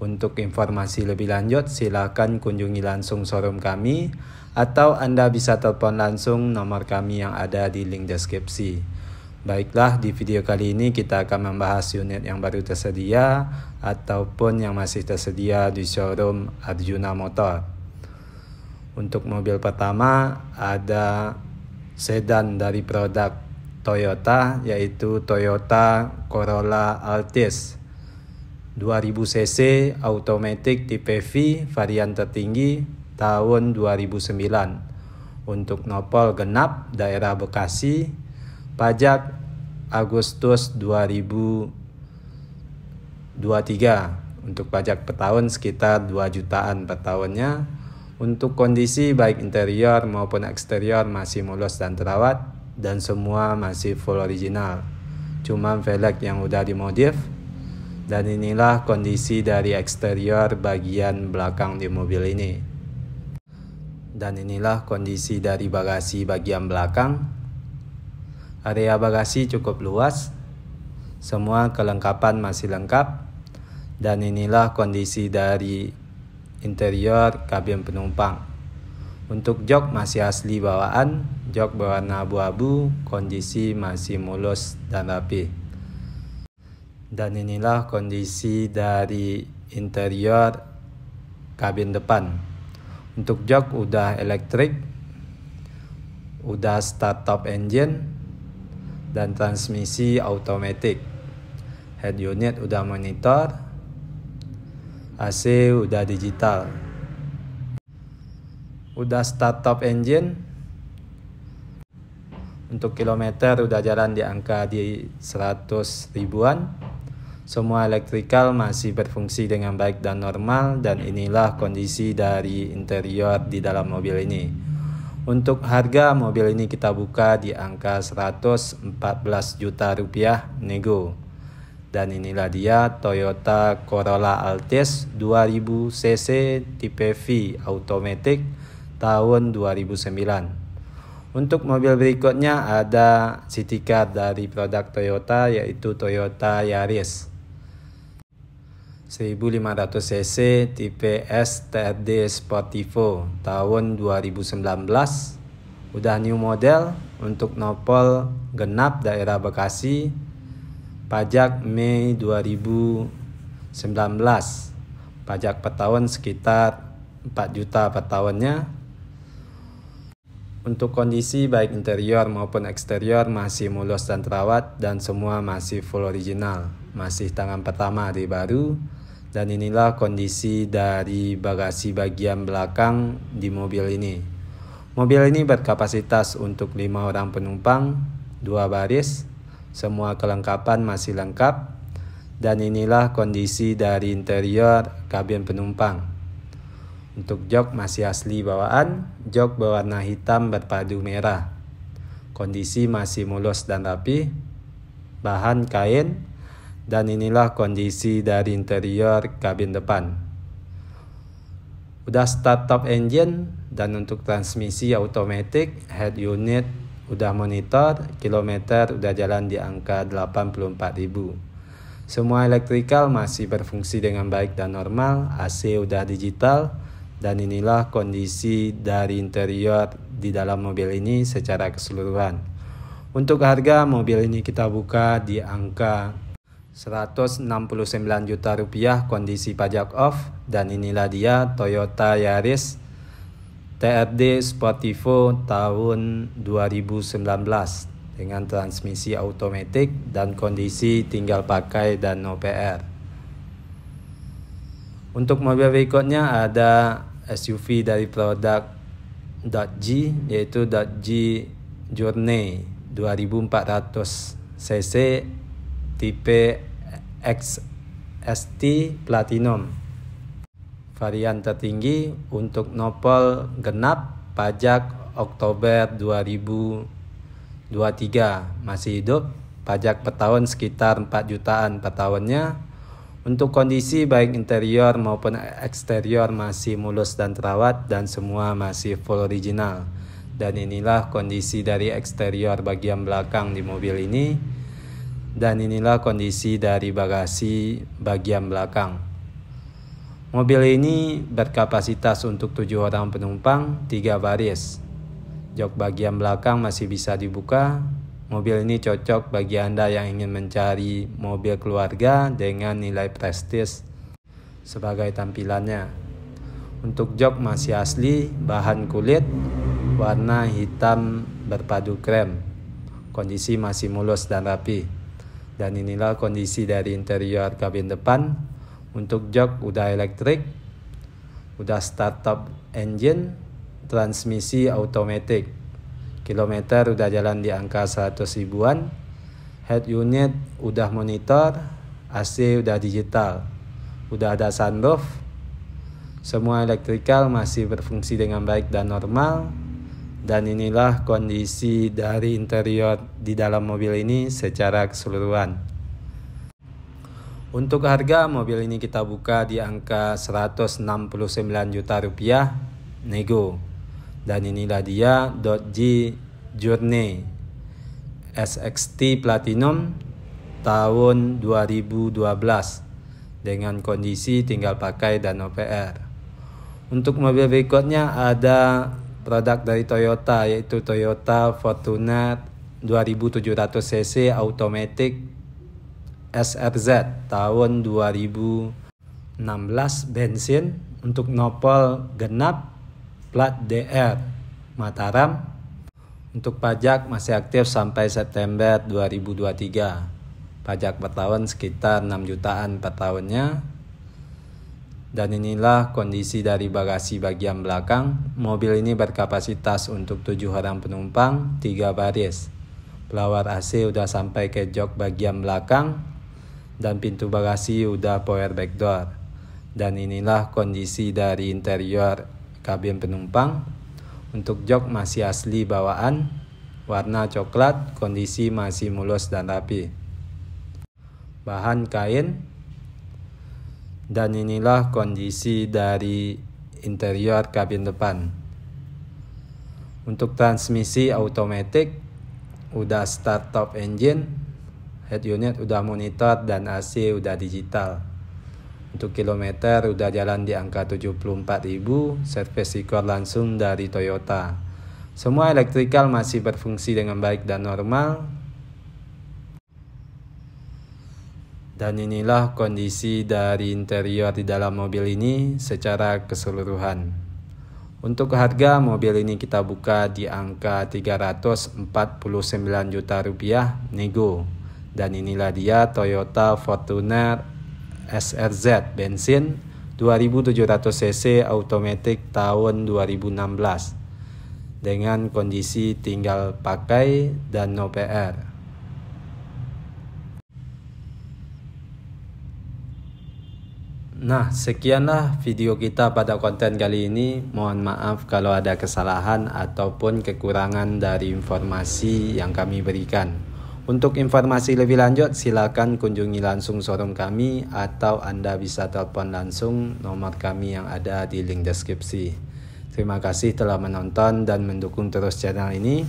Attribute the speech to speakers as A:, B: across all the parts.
A: Untuk informasi lebih lanjut, silakan kunjungi langsung showroom kami atau Anda bisa telepon langsung nomor kami yang ada di link deskripsi. Baiklah, di video kali ini kita akan membahas unit yang baru tersedia ataupun yang masih tersedia di showroom Arjuna Motor. Untuk mobil pertama ada sedan dari produk Toyota yaitu Toyota Corolla Altis 2000 cc automatic tipe V varian tertinggi tahun 2009 untuk nopol genap daerah Bekasi pajak Agustus 2023 untuk pajak per tahun sekitar 2 jutaan per tahunnya untuk kondisi baik interior maupun eksterior masih mulus dan terawat dan semua masih full original cuma velg yang udah dimodif dan inilah kondisi dari eksterior bagian belakang di mobil ini. Dan inilah kondisi dari bagasi bagian belakang. Area bagasi cukup luas. Semua kelengkapan masih lengkap. Dan inilah kondisi dari interior kabin penumpang. Untuk jok masih asli bawaan, jok berwarna abu-abu, kondisi masih mulus dan rapi. Dan inilah kondisi dari interior kabin depan. Untuk jok udah elektrik, udah start top engine, dan transmisi automatic. Head unit udah monitor, AC udah digital. Udah start top engine. Untuk kilometer udah jalan di angka di 100 ribuan. Semua elektrikal masih berfungsi dengan baik dan normal dan inilah kondisi dari interior di dalam mobil ini. Untuk harga mobil ini kita buka di angka 114 juta rupiah nego. Dan inilah dia Toyota Corolla Altis 2000 cc tipe V automatic tahun 2009. Untuk mobil berikutnya ada city car dari produk Toyota yaitu Toyota Yaris. 1500 cc tipe S Sportivo tahun 2019 udah new model untuk nopol genap daerah Bekasi pajak Mei 2019 pajak per tahun sekitar 4 juta per tahunnya untuk kondisi baik interior maupun eksterior masih mulus dan terawat dan semua masih full original. Masih tangan pertama di baru, dan inilah kondisi dari bagasi bagian belakang di mobil ini. Mobil ini berkapasitas untuk 5 orang penumpang, 2 baris, semua kelengkapan masih lengkap. Dan inilah kondisi dari interior kabin penumpang. Untuk jok masih asli bawaan, jok berwarna hitam berpadu merah. Kondisi masih mulus dan rapi. Bahan kain dan inilah kondisi dari interior kabin depan. Udah start top engine dan untuk transmisi automatic, head unit udah monitor, kilometer udah jalan di angka 84.000. Semua elektrikal masih berfungsi dengan baik dan normal, AC udah digital, dan inilah kondisi dari interior di dalam mobil ini secara keseluruhan. Untuk harga mobil ini kita buka di angka 169 juta rupiah kondisi pajak off dan inilah dia Toyota Yaris TRD Sportivo tahun 2019 dengan transmisi automatic dan kondisi tinggal pakai dan opr Untuk mobil berikutnya ada SUV dari produk .G yaitu .G Journey 2400 cc tipe XST Platinum. Varian tertinggi untuk Nopel genap pajak Oktober 2023 masih hidup pajak per tahun sekitar 4 jutaan per tahunnya untuk kondisi baik interior maupun eksterior masih mulus dan terawat dan semua masih full original. Dan inilah kondisi dari eksterior bagian belakang di mobil ini. Dan inilah kondisi dari bagasi bagian belakang. Mobil ini berkapasitas untuk tujuh orang penumpang, tiga baris. Jok bagian belakang masih bisa dibuka. Mobil ini cocok bagi Anda yang ingin mencari mobil keluarga dengan nilai prestis sebagai tampilannya. Untuk jok masih asli, bahan kulit, warna hitam berpadu krem. Kondisi masih mulus dan rapi. Dan inilah kondisi dari interior kabin depan. Untuk jok udah elektrik, udah startup engine, transmisi automatic. Kilometer udah jalan di angka 100 ribuan. Head unit udah monitor, AC udah digital. Udah ada sunroof. Semua elektrikal masih berfungsi dengan baik dan normal dan inilah kondisi dari interior di dalam mobil ini secara keseluruhan. Untuk harga mobil ini kita buka di angka 169 juta rupiah nego. Dan inilah dia Dodge Journey SXT Platinum tahun 2012 dengan kondisi tinggal pakai dan OPR. Untuk mobil berikutnya ada produk dari Toyota yaitu Toyota Fortuner 2700 cc automatic SRZ tahun 2016 bensin untuk nopol genap plat DR Mataram untuk pajak masih aktif sampai September 2023 pajak per tahun sekitar 6 jutaan per tahunnya dan inilah kondisi dari bagasi bagian belakang. Mobil ini berkapasitas untuk 7 orang penumpang, 3 baris. Pelawar AC udah sampai ke jok bagian belakang dan pintu bagasi udah power back door. Dan inilah kondisi dari interior kabin penumpang. Untuk jok masih asli bawaan, warna coklat, kondisi masih mulus dan rapi. Bahan kain dan inilah kondisi dari interior kabin depan. Untuk transmisi automatic, udah start top engine, head unit udah monitor dan AC udah digital. Untuk kilometer udah jalan di angka 74.000, service record langsung dari Toyota. Semua elektrikal masih berfungsi dengan baik dan normal, Dan inilah kondisi dari interior di dalam mobil ini secara keseluruhan. Untuk harga mobil ini kita buka di angka 349 juta rupiah nego. Dan inilah dia Toyota Fortuner SRZ bensin 2700 cc automatic tahun 2016 dengan kondisi tinggal pakai dan no PR. Nah, sekianlah video kita pada konten kali ini. Mohon maaf kalau ada kesalahan ataupun kekurangan dari informasi yang kami berikan. Untuk informasi lebih lanjut, silakan kunjungi langsung showroom kami atau Anda bisa telepon langsung nomor kami yang ada di link deskripsi. Terima kasih telah menonton dan mendukung terus channel ini.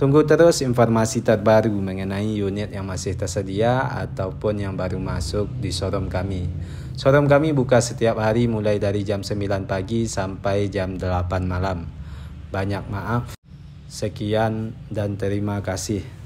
A: Tunggu terus informasi terbaru mengenai unit yang masih tersedia ataupun yang baru masuk di showroom kami. Showroom kami buka setiap hari mulai dari jam 9 pagi sampai jam 8 malam. Banyak maaf. Sekian dan terima kasih.